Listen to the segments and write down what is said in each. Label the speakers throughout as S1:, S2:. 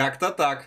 S1: Как-то так.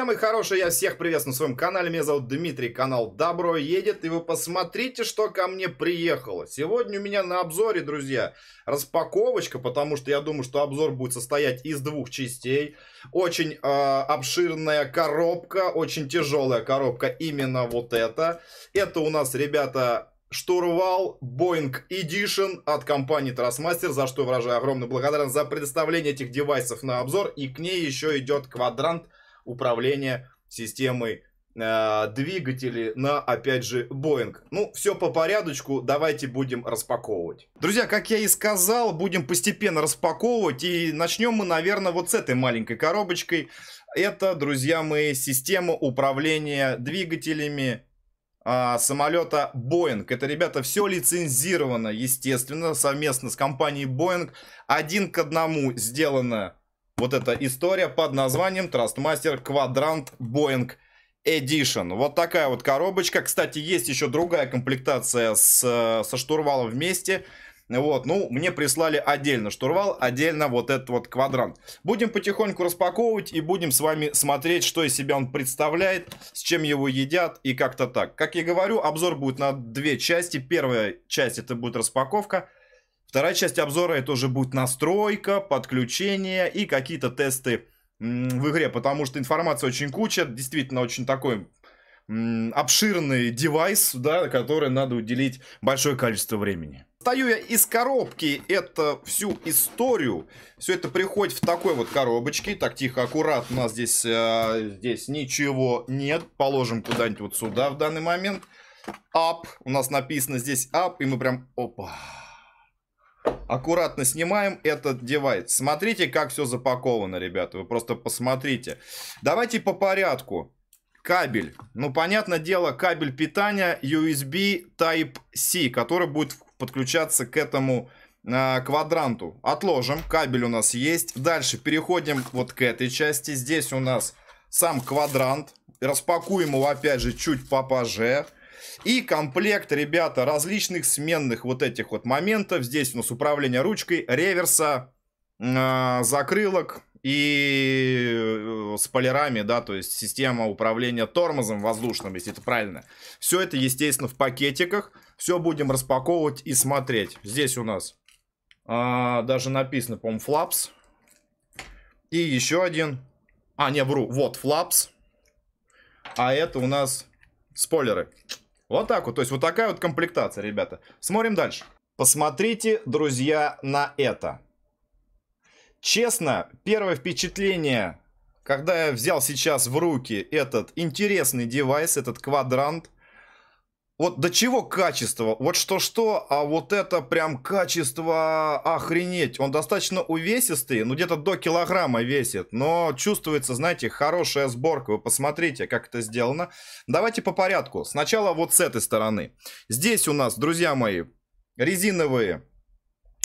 S1: Друзья мои хорошие, я всех приветствую на своем канале. Меня зовут Дмитрий, канал Добро Едет. И вы посмотрите, что ко мне приехало. Сегодня у меня на обзоре, друзья, распаковочка, потому что я думаю, что обзор будет состоять из двух частей. Очень э, обширная коробка, очень тяжелая коробка, именно вот эта. Это у нас, ребята, штурвал Boeing Edition от компании Trustmaster, за что выражаю огромную благодарность за предоставление этих девайсов на обзор. И к ней еще идет квадрант управления системой э, двигатели на, опять же, Boeing. Ну, все по порядочку, давайте будем распаковывать. Друзья, как я и сказал, будем постепенно распаковывать, и начнем мы, наверное, вот с этой маленькой коробочкой. Это, друзья мои, система управления двигателями а, самолета Boeing. Это, ребята, все лицензировано, естественно, совместно с компанией Boeing. Один к одному сделано вот эта история под названием Trustmaster Quadrant Boeing Edition. Вот такая вот коробочка. Кстати, есть еще другая комплектация с, э, со штурвалом вместе. Вот, ну, мне прислали отдельно штурвал, отдельно вот этот вот квадрант. Будем потихоньку распаковывать и будем с вами смотреть, что из себя он представляет, с чем его едят и как-то так. Как я говорю, обзор будет на две части. Первая часть это будет распаковка, Вторая часть обзора это уже будет настройка, подключение и какие-то тесты в игре, потому что информация очень куча, действительно очень такой обширный девайс, да, который надо уделить большое количество времени. Стою я из коробки, это всю историю, все это приходит в такой вот коробочке, так тихо, аккуратно, у нас здесь, э, здесь ничего нет, положим куда-нибудь вот сюда в данный момент, up, у нас написано здесь up, и мы прям, опа, аккуратно снимаем этот девайс. Смотрите, как все запаковано, ребята. Вы просто посмотрите. Давайте по порядку. Кабель. Ну, понятное дело, кабель питания USB Type-C, который будет подключаться к этому э, квадранту. Отложим. Кабель у нас есть. Дальше переходим вот к этой части. Здесь у нас сам квадрант. Распакуем его, опять же, чуть попаже. И комплект, ребята, различных сменных вот этих вот моментов. Здесь у нас управление ручкой, реверса, э, закрылок и э, с полярами, да, то есть система управления тормозом воздушным, если это правильно. Все это, естественно, в пакетиках. Все будем распаковывать и смотреть. Здесь у нас а, даже написано, по-моему, флапс. И еще один. А, не, вру. Вот, флапс. А это у нас спойлеры. Вот так вот, то есть вот такая вот комплектация, ребята. Смотрим дальше. Посмотрите, друзья, на это. Честно, первое впечатление, когда я взял сейчас в руки этот интересный девайс, этот квадрант, вот до чего качество? Вот что-что, а вот это прям качество охренеть. Он достаточно увесистый, ну где-то до килограмма весит, но чувствуется, знаете, хорошая сборка. Вы посмотрите, как это сделано. Давайте по порядку. Сначала вот с этой стороны. Здесь у нас, друзья мои, резиновые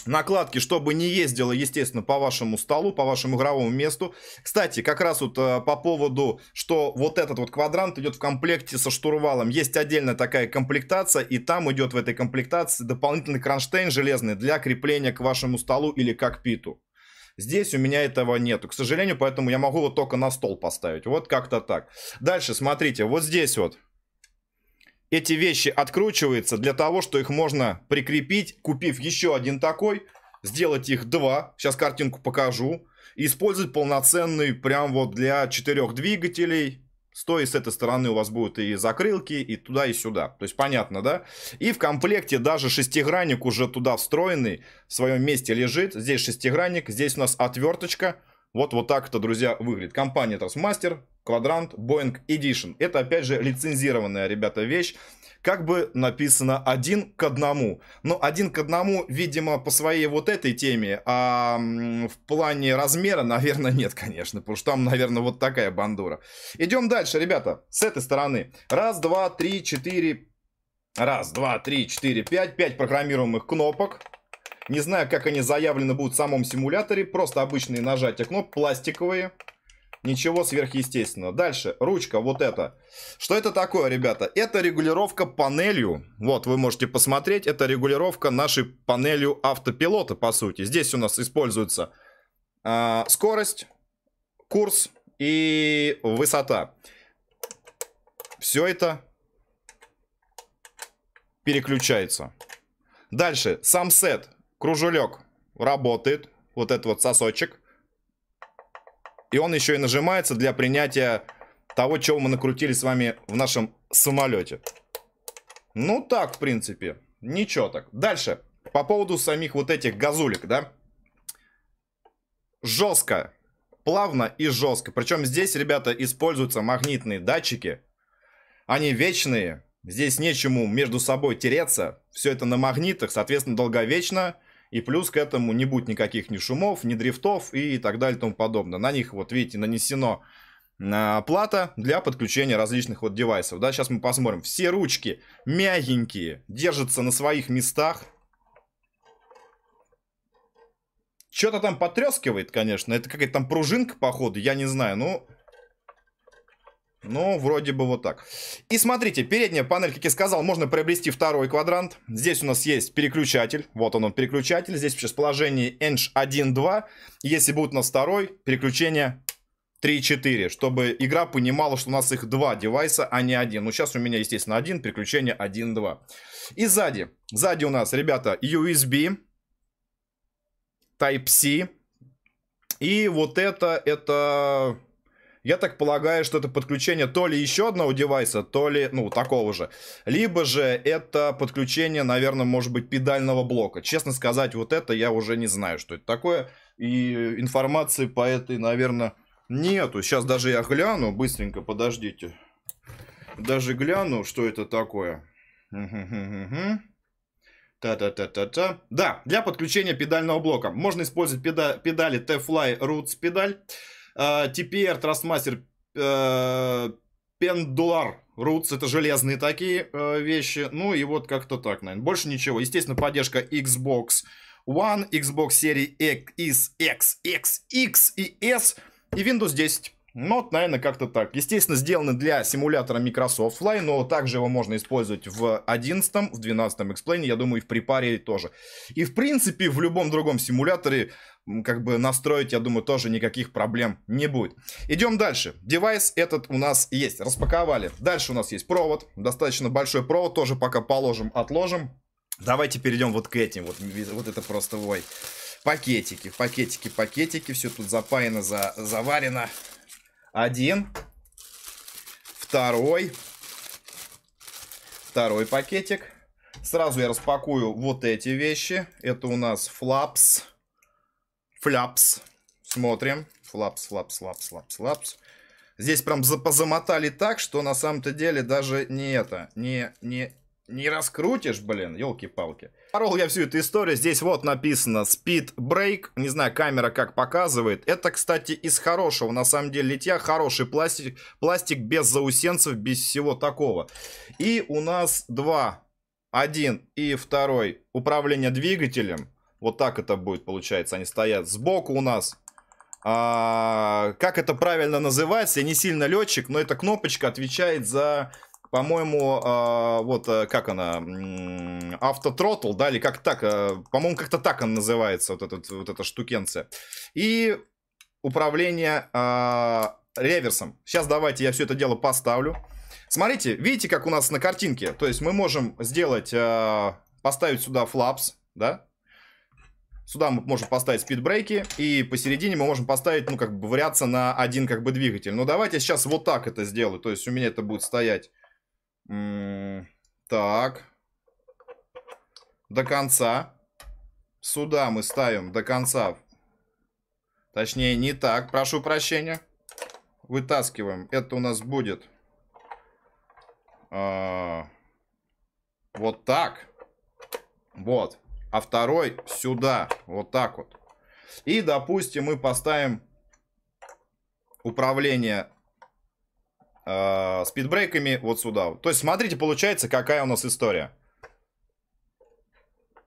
S1: накладки, чтобы не ездило, естественно, по вашему столу, по вашему игровому месту. Кстати, как раз вот э, по поводу, что вот этот вот квадрант идет в комплекте со штурвалом. Есть отдельная такая комплектация, и там идет в этой комплектации дополнительный кронштейн железный для крепления к вашему столу или кокпиту. Здесь у меня этого нету, к сожалению, поэтому я могу вот только на стол поставить. Вот как-то так. Дальше, смотрите, вот здесь вот эти вещи откручиваются для того, что их можно прикрепить, купив еще один такой, сделать их два. Сейчас картинку покажу. И использовать полноценный прям вот для четырех двигателей. С той и с этой стороны у вас будут и закрылки, и туда, и сюда. То есть понятно, да? И в комплекте даже шестигранник уже туда встроенный в своем месте лежит. Здесь шестигранник, здесь у нас отверточка. Вот вот так это, друзья, выглядит. Компания Трансмастер, Квадрант, Boeing Edition. Это, опять же, лицензированная, ребята, вещь. Как бы написано один к одному. Но один к одному, видимо, по своей вот этой теме, а в плане размера, наверное, нет, конечно, потому что там, наверное, вот такая бандура. Идем дальше, ребята, с этой стороны. Раз, два, три, четыре, раз, два, три, четыре, пять, пять программируемых кнопок. Не знаю, как они заявлены будут в самом симуляторе. Просто обычные нажатия кноп, пластиковые. Ничего сверхъестественного. Дальше, ручка вот эта. Что это такое, ребята? Это регулировка панелью. Вот, вы можете посмотреть. Это регулировка нашей панелью автопилота, по сути. Здесь у нас используется э, скорость, курс и высота. Все это переключается. Дальше, сам сет. Кружелек работает. Вот этот вот сосочек. И он еще и нажимается для принятия того, чего мы накрутили с вами в нашем самолете. Ну так, в принципе. Ничего так. Дальше. По поводу самих вот этих газулек, да? Жестко. Плавно и жестко. Причем здесь, ребята, используются магнитные датчики. Они вечные. Здесь нечему между собой тереться. Все это на магнитах, соответственно, долговечно. И плюс к этому не будет никаких ни шумов, ни дрифтов и так далее и тому подобное. На них, вот видите, нанесено а, плата для подключения различных вот девайсов. Да, сейчас мы посмотрим. Все ручки мягенькие, держатся на своих местах. Что-то там потрескивает, конечно. Это какая-то там пружинка, походу, я не знаю. Ну, ну, вроде бы вот так. И смотрите, передняя панель, как я сказал, можно приобрести второй квадрант. Здесь у нас есть переключатель. Вот он, он переключатель. Здесь сейчас положение ENGE 1, 2. Если будет на второй, переключение 3-4, чтобы игра понимала, что у нас их два девайса, а не один. Ну, сейчас у меня, естественно, один, переключение 1-2. И сзади. Сзади у нас, ребята, USB, Type-C. И вот это, это я так полагаю, что это подключение то ли еще одного девайса, то ли, ну, такого же. Либо же это подключение, наверное, может быть, педального блока. Честно сказать, вот это я уже не знаю, что это такое. И информации по этой, наверное, нету. Сейчас даже я гляну, быстренько, подождите. Даже гляну, что это такое. Та-та-та-та-та. Да, для подключения педального блока. Можно использовать педа педали T-Fly Roots педаль. TPR Trustmaster Pendular Roots, это железные такие э, вещи. Ну и вот как-то так, наверное. Больше ничего. Естественно, поддержка Xbox One, Xbox серии X, X, X, X и S и Windows 10. Ну, вот, наверное, как-то так. Естественно, сделаны для симулятора Microsoft Fly, но также его можно использовать в 11, в 12 Explain, я думаю, и в припаре тоже. И, в принципе, в любом другом симуляторе как бы настроить, я думаю, тоже никаких проблем не будет. Идем дальше. Девайс этот у нас есть, распаковали. Дальше у нас есть провод, достаточно большой провод, тоже пока положим, отложим. Давайте перейдем вот к этим, вот, вот это просто, ой, пакетики, пакетики, пакетики, все тут запаяно, за, заварено. Один. Второй. Второй пакетик. Сразу я распакую вот эти вещи. Это у нас флапс. Фляпс. Смотрим. Флапс, флапс, флапс, флапс, флапс. Здесь прям позамотали так, что на самом-то деле даже не это, не, не, не раскрутишь, блин, елки-палки. Порол я всю эту историю. Здесь вот написано Speed Break. Не знаю, камера как показывает. Это, кстати, из хорошего. На самом деле, литья хороший пластик. Пластик без заусенцев, без всего такого. И у нас два. Один и второй. Управление двигателем. Вот так это будет, получается. Они стоят сбоку у нас. А, как это правильно называется, я не сильно летчик, но эта кнопочка отвечает за по-моему, а, э, вот как она, автотротл, да, или как так, э, по-моему, как-то так она называется, вот, этот, вот эта штукенция. И управление э, реверсом. Сейчас давайте я все это дело поставлю. Смотрите, видите, как у нас на картинке? То есть мы можем сделать, э, поставить сюда флапс, да? Сюда мы можем поставить спидбрейки, и посередине мы можем поставить, ну, как бы, вариаться на один, как бы, двигатель. Но давайте сейчас вот так это сделаю, то есть у меня это будет стоять так. До конца. Сюда мы ставим до конца. Точнее, не так. Прошу прощения. Вытаскиваем. Это у нас будет... А, вот так. Вот. А второй сюда. Вот так вот. И, допустим, мы поставим управление э, спидбрейками вот сюда. То есть смотрите, получается, какая у нас история.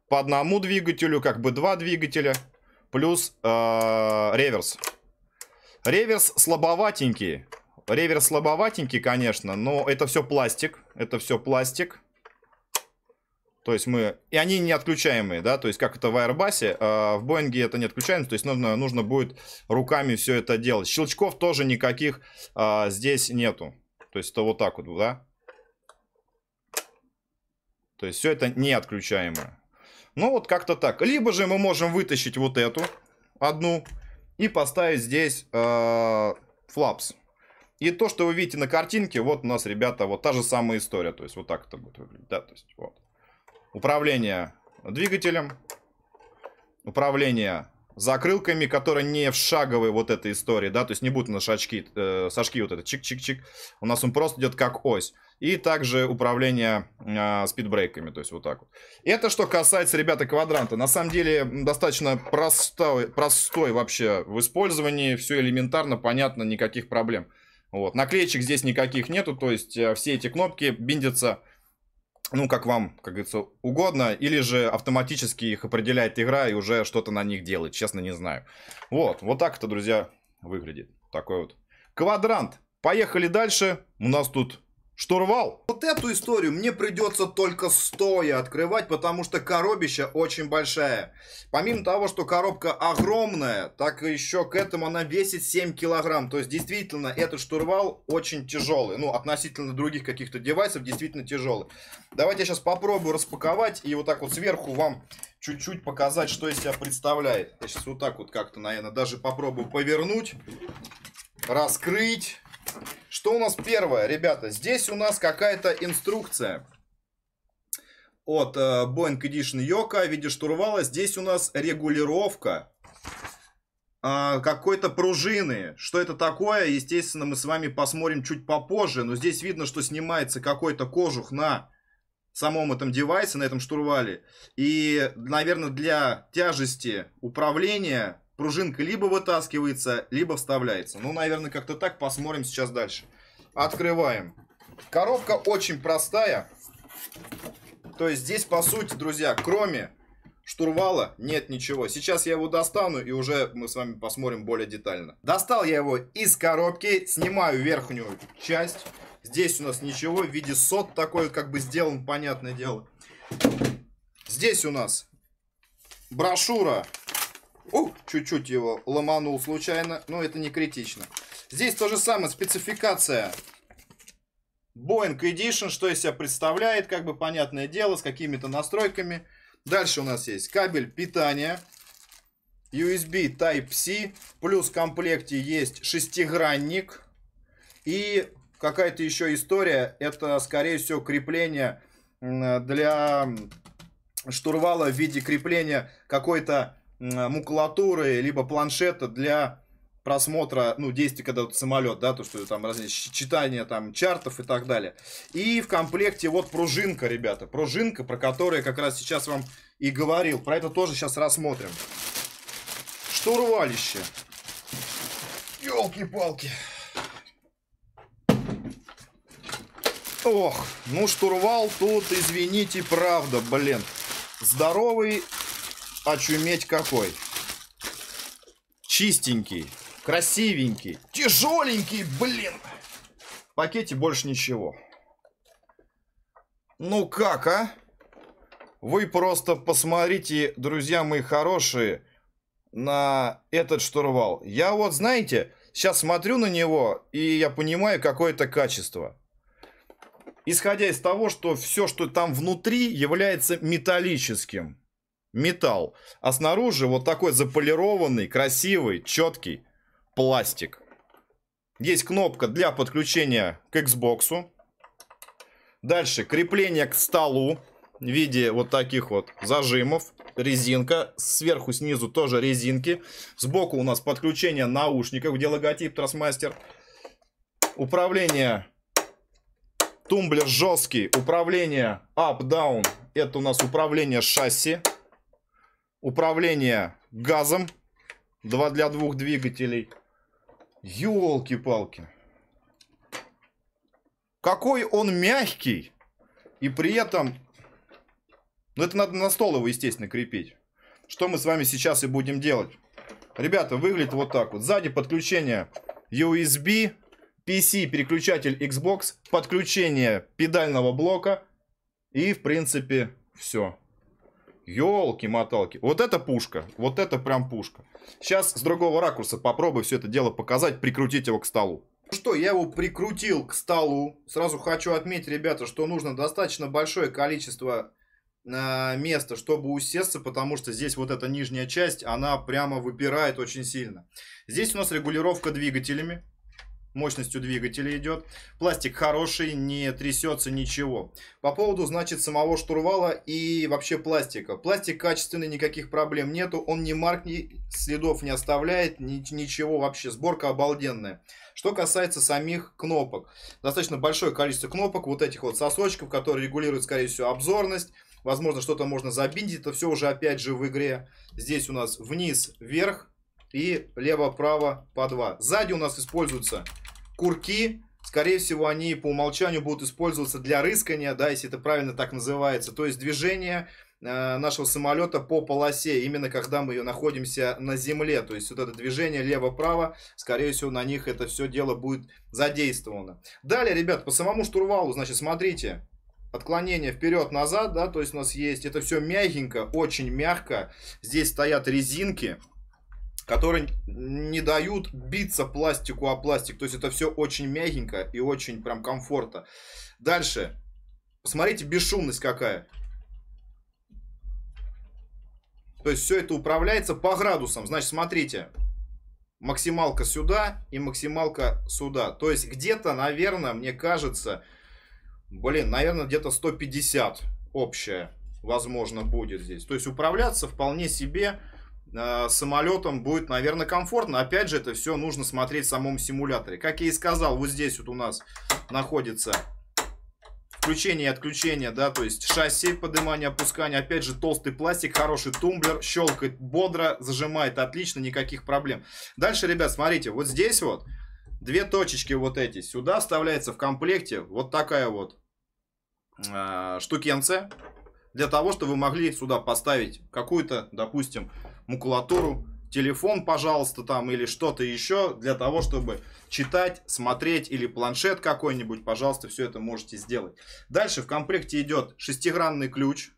S1: По одному двигателю, как бы два двигателя, плюс э, реверс. Реверс слабоватенький. Реверс слабоватенький, конечно, но это все пластик. Это все пластик. То есть мы... И они не отключаемые, да, то есть как это в Airbus, а в Boeing это не отключаемо, то есть нужно, нужно будет руками все это делать. Щелчков тоже никаких а, здесь нету. То есть это вот так вот, да. То есть все это не отключаемое. Ну вот как-то так. Либо же мы можем вытащить вот эту одну и поставить здесь э, флапс. И то, что вы видите на картинке, вот у нас, ребята, вот та же самая история. То есть вот так это будет выглядеть, да, то есть вот. Управление двигателем. Управление закрылками, которые не в шаговой вот этой истории, да, то есть не будут на шачки, э, сашки вот это чик-чик-чик. У нас он просто идет как ось. И также управление э, спидбрейками, то есть вот так вот. Это что касается, ребята, квадранта. На самом деле достаточно простой, простой вообще в использовании, все элементарно, понятно, никаких проблем. Вот, наклеечек здесь никаких нету, то есть э, все эти кнопки биндятся ну, как вам, как говорится, угодно, или же автоматически их определяет игра и уже что-то на них делает, честно не знаю. Вот, вот так это, друзья, выглядит. Такой вот квадрант. Поехали дальше. У нас тут Штурвал! Вот эту историю мне придется только стоя открывать, потому что коробища очень большая. Помимо того, что коробка огромная, так еще к этому она весит 7 килограмм. То есть, действительно, этот штурвал очень тяжелый. Ну, относительно других каких-то девайсов, действительно тяжелый. Давайте я сейчас попробую распаковать и вот так вот сверху вам чуть-чуть показать, что из себя представляет. Я сейчас вот так вот как-то, наверное, даже попробую повернуть, раскрыть. Что у нас первое, ребята? Здесь у нас какая-то инструкция от э, Boeing Edition Yoka в виде штурвала. Здесь у нас регулировка э, какой-то пружины. Что это такое, естественно, мы с вами посмотрим чуть попозже. Но здесь видно, что снимается какой-то кожух на самом этом девайсе, на этом штурвале. И, наверное, для тяжести управления пружинка либо вытаскивается, либо вставляется. Ну, наверное, как-то так. Посмотрим сейчас дальше. Открываем. Коробка очень простая. То есть здесь, по сути, друзья, кроме штурвала нет ничего. Сейчас я его достану и уже мы с вами посмотрим более детально. Достал я его из коробки, снимаю верхнюю часть. Здесь у нас ничего в виде сот такой как бы сделан, понятное дело. Здесь у нас брошюра о, чуть-чуть его ломанул случайно, но это не критично. Здесь то же самое, спецификация. Boeing Edition, что из себя представляет, как бы понятное дело, с какими-то настройками. Дальше у нас есть кабель питания, USB Type-C, плюс в комплекте есть шестигранник и какая-то еще история, это скорее всего крепление для штурвала в виде крепления какой-то макулатуры, э, либо планшета для просмотра, ну, действий, когда вот самолет, да, то, что там разные читания там чартов и так далее. И в комплекте вот пружинка, ребята, пружинка, про которую я как раз сейчас вам и говорил. Про это тоже сейчас рассмотрим. Штурвалище. Елки-палки. Ох, ну штурвал тут, извините, правда, блин. Здоровый очуметь какой. Чистенький, красивенький, тяжеленький, блин. В пакете больше ничего. Ну как, а? Вы просто посмотрите, друзья мои хорошие, на этот штурвал. Я вот, знаете, сейчас смотрю на него, и я понимаю, какое это качество. Исходя из того, что все, что там внутри, является металлическим металл, а снаружи вот такой заполированный, красивый, четкий пластик. Есть кнопка для подключения к Xbox. Дальше крепление к столу в виде вот таких вот зажимов. Резинка. Сверху, снизу тоже резинки. Сбоку у нас подключение наушников, где логотип Трасмастер. Управление Тумблер жесткий. Управление up-down. Это у нас управление шасси. Управление газом. Два для двух двигателей. Ёлки-палки. Какой он мягкий. И при этом... Ну, это надо на стол его, естественно, крепить. Что мы с вами сейчас и будем делать. Ребята, выглядит вот так вот. Сзади подключение USB, PC, переключатель Xbox, подключение педального блока. И, в принципе, все. Елки-моталки. Вот это пушка. Вот это прям пушка. Сейчас с другого ракурса попробую все это дело показать, прикрутить его к столу. Ну что, я его прикрутил к столу. Сразу хочу отметить, ребята, что нужно достаточно большое количество э, места, чтобы усесться, потому что здесь вот эта нижняя часть, она прямо выпирает очень сильно. Здесь у нас регулировка двигателями мощностью двигателя идет. Пластик хороший, не трясется ничего. По поводу, значит, самого штурвала и вообще пластика. Пластик качественный, никаких проблем нету. Он ни марк, ни следов не оставляет, ни, ничего вообще. Сборка обалденная. Что касается самих кнопок. Достаточно большое количество кнопок, вот этих вот сосочков, которые регулируют, скорее всего, обзорность. Возможно, что-то можно забиндить. Это все уже опять же в игре. Здесь у нас вниз, вверх и лево-право по два. Сзади у нас используются курки, скорее всего, они по умолчанию будут использоваться для рыскания, да, если это правильно так называется, то есть движение э, нашего самолета по полосе, именно когда мы находимся на земле. То есть вот это движение лево-право, скорее всего, на них это все дело будет задействовано. Далее, ребят, по самому штурвалу, значит, смотрите. Отклонение вперед-назад, да, то есть у нас есть, это все мягенько, очень мягко. Здесь стоят резинки, которые не дают биться пластику о пластик. То есть это все очень мягенько и очень прям комфортно. Дальше. Посмотрите, бесшумность какая. То есть все это управляется по градусам. Значит, смотрите. Максималка сюда и максималка сюда. То есть где-то, наверное, мне кажется... Блин, наверное, где-то 150 общая, возможно, будет здесь. То есть управляться вполне себе Э, самолетом будет, наверное, комфортно. Опять же, это все нужно смотреть в самом симуляторе. Как я и сказал, вот здесь вот у нас находится включение и отключение, да, то есть шасси, поднимание, опускание, опять же толстый пластик, хороший тумблер, щелкает бодро, зажимает отлично, никаких проблем. Дальше, ребят, смотрите, вот здесь вот две точечки вот эти, сюда вставляется в комплекте вот такая вот э, штукенция, для того, чтобы вы могли сюда поставить какую-то, допустим, макулатуру, телефон, пожалуйста, там, или что-то еще для того, чтобы читать, смотреть, или планшет какой-нибудь, пожалуйста, все это можете сделать. Дальше в комплекте идет шестигранный ключ.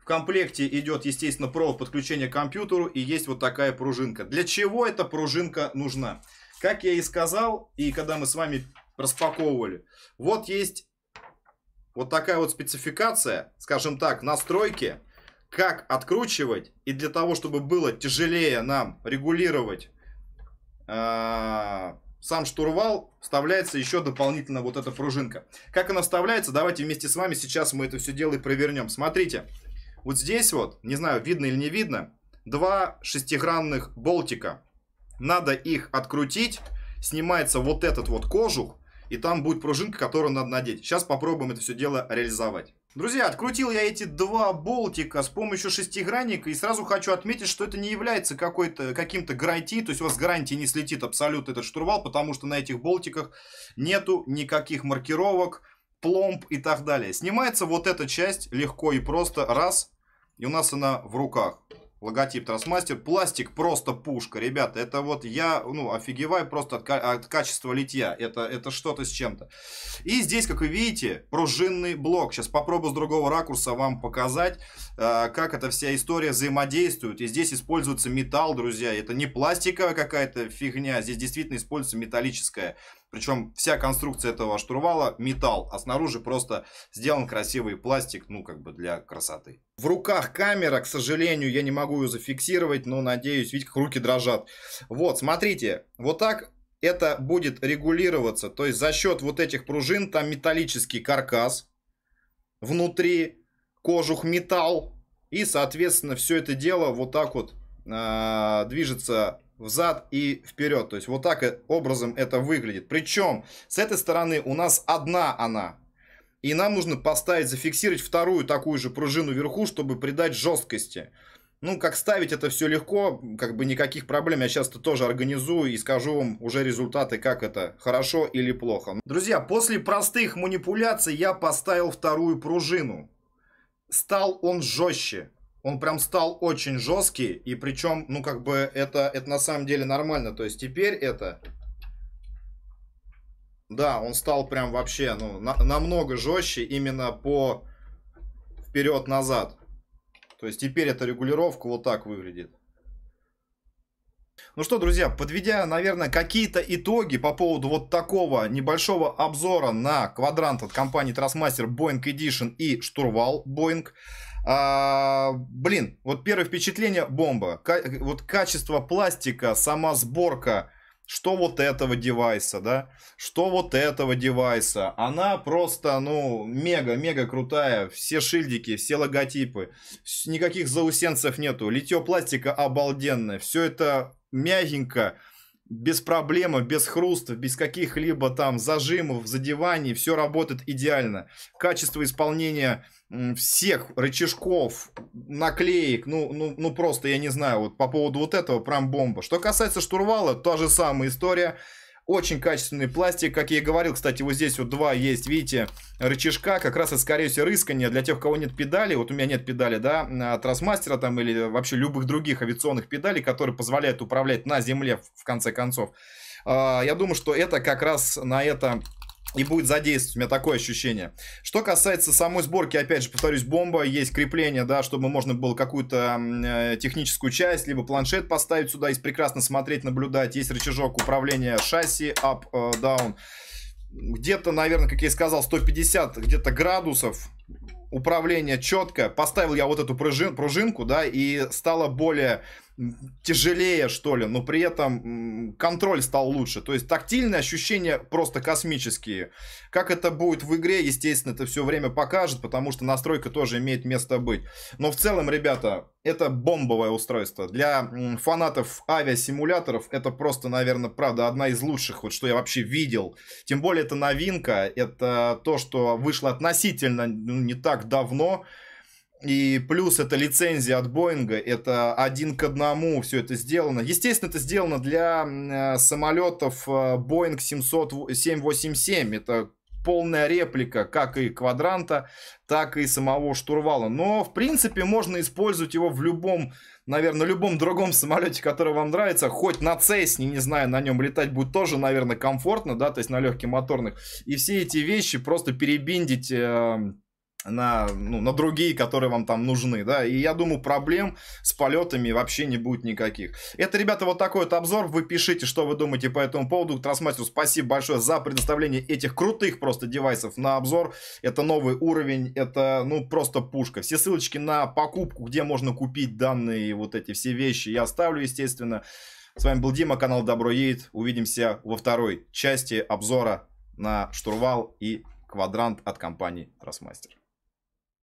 S1: В комплекте идет, естественно, провод подключения к компьютеру и есть вот такая пружинка. Для чего эта пружинка нужна? Как я и сказал, и когда мы с вами распаковывали, вот есть вот такая вот спецификация, скажем так, настройки как откручивать, и для того, чтобы было тяжелее нам регулировать э, сам штурвал, вставляется еще дополнительно вот эта пружинка. Как она вставляется, давайте вместе с вами сейчас мы это все дело и провернем. Смотрите, вот здесь вот, не знаю, видно или не видно, два шестигранных болтика. Надо их открутить, снимается вот этот вот кожух, и там будет пружинка, которую надо надеть. Сейчас попробуем это все дело реализовать. Друзья, открутил я эти два болтика с помощью шестигранника и сразу хочу отметить, что это не является какой-то каким-то гарантией, то есть у вас гарантии не слетит абсолютно этот штурвал, потому что на этих болтиках нету никаких маркировок, пломб и так далее. Снимается вот эта часть легко и просто, раз, и у нас она в руках. Логотип Трансмастер. Пластик просто пушка. Ребята, это вот я, ну, офигеваю просто от, от качества литья. Это, это что-то с чем-то. И здесь, как вы видите, пружинный блок. Сейчас попробую с другого ракурса вам показать, э, как эта вся история взаимодействует. И здесь используется металл, друзья. Это не пластиковая какая-то фигня. Здесь действительно используется металлическая причем вся конструкция этого штурвала металл, а снаружи просто сделан красивый пластик, ну как бы для красоты. В руках камера, к сожалению, я не могу ее зафиксировать, но надеюсь, видите, как руки дрожат. Вот, смотрите, вот так это будет регулироваться. То есть за счет вот этих пружин там металлический каркас внутри, кожух металл. И, соответственно, все это дело вот так вот э, движется взад и вперед. То есть вот так э, образом это выглядит. Причем с этой стороны у нас одна она. И нам нужно поставить, зафиксировать вторую такую же пружину вверху, чтобы придать жесткости. Ну, как ставить это все легко, как бы никаких проблем. Я сейчас это тоже организую и скажу вам уже результаты, как это, хорошо или плохо. Друзья, после простых манипуляций я поставил вторую пружину. Стал он жестче он прям стал очень жесткий, и причем, ну, как бы, это, это на самом деле нормально, то есть теперь это... Да, он стал прям вообще, ну, на, намного жестче именно по вперед-назад. То есть теперь эта регулировка вот так выглядит. Ну что, друзья, подведя, наверное, какие-то итоги по поводу вот такого небольшого обзора на квадрант от компании Trustmaster Boeing Edition и штурвал Boeing, а, блин, вот первое впечатление бомба. К- вот качество пластика, сама сборка, что вот этого девайса, да, что вот этого девайса. Она просто, ну, мега-мега крутая. Все шильдики, все логотипы, никаких заусенцев нету. Литье пластика обалденное. Все это мягенько, без проблем, без хрустов, без каких-либо там зажимов, задеваний, все работает идеально. Качество исполнения всех рычажков, наклеек, ну, ну, ну просто, я не знаю, вот по поводу вот этого прям бомба. Что касается штурвала, та же самая история. Очень качественный пластик, как я и говорил, кстати, вот здесь вот два есть, видите, рычажка, как раз это, скорее всего, рыскание для тех, у кого нет педали, вот у меня нет педали, да, от Росмастера там или вообще любых других авиационных педалей, которые позволяют управлять на земле, в конце концов. А, я думаю, что это как раз на это и будет задействовать. У меня такое ощущение. Что касается самой сборки, опять же, повторюсь, бомба, есть крепление, да, чтобы можно было какую-то э, техническую часть, либо планшет поставить сюда и прекрасно смотреть, наблюдать. Есть рычажок управления шасси, up, э, down. Где-то, наверное, как я и сказал, 150 где-то градусов управление четко. Поставил я вот эту пружин, пружинку, да, и стало более тяжелее, что ли, но при этом контроль стал лучше. То есть тактильные ощущения просто космические. Как это будет в игре, естественно, это все время покажет, потому что настройка тоже имеет место быть. Но в целом, ребята, это бомбовое устройство. Для фанатов авиасимуляторов это просто, наверное, правда, одна из лучших, вот что я вообще видел. Тем более это новинка, это то, что вышло относительно ну, не так давно. И плюс это лицензия от Боинга, это один к одному все это сделано. Естественно, это сделано для самолетов Boeing 787. Это полная реплика как и квадранта, так и самого штурвала. Но, в принципе, можно использовать его в любом, наверное, любом другом самолете, который вам нравится. Хоть на Цесне, не знаю, на нем летать будет тоже, наверное, комфортно, да, то есть на легких моторных. И все эти вещи просто перебиндить... Э на, ну, на другие, которые вам там нужны, да, и я думаю, проблем с полетами вообще не будет никаких. Это, ребята, вот такой вот обзор, вы пишите, что вы думаете по этому поводу, Трансмастеру спасибо большое за предоставление этих крутых просто девайсов на обзор, это новый уровень, это, ну, просто пушка. Все ссылочки на покупку, где можно купить данные вот эти все вещи, я оставлю, естественно. С вами был Дима, канал Добро Едет, увидимся во второй части обзора на штурвал и квадрант от компании Трансмастер.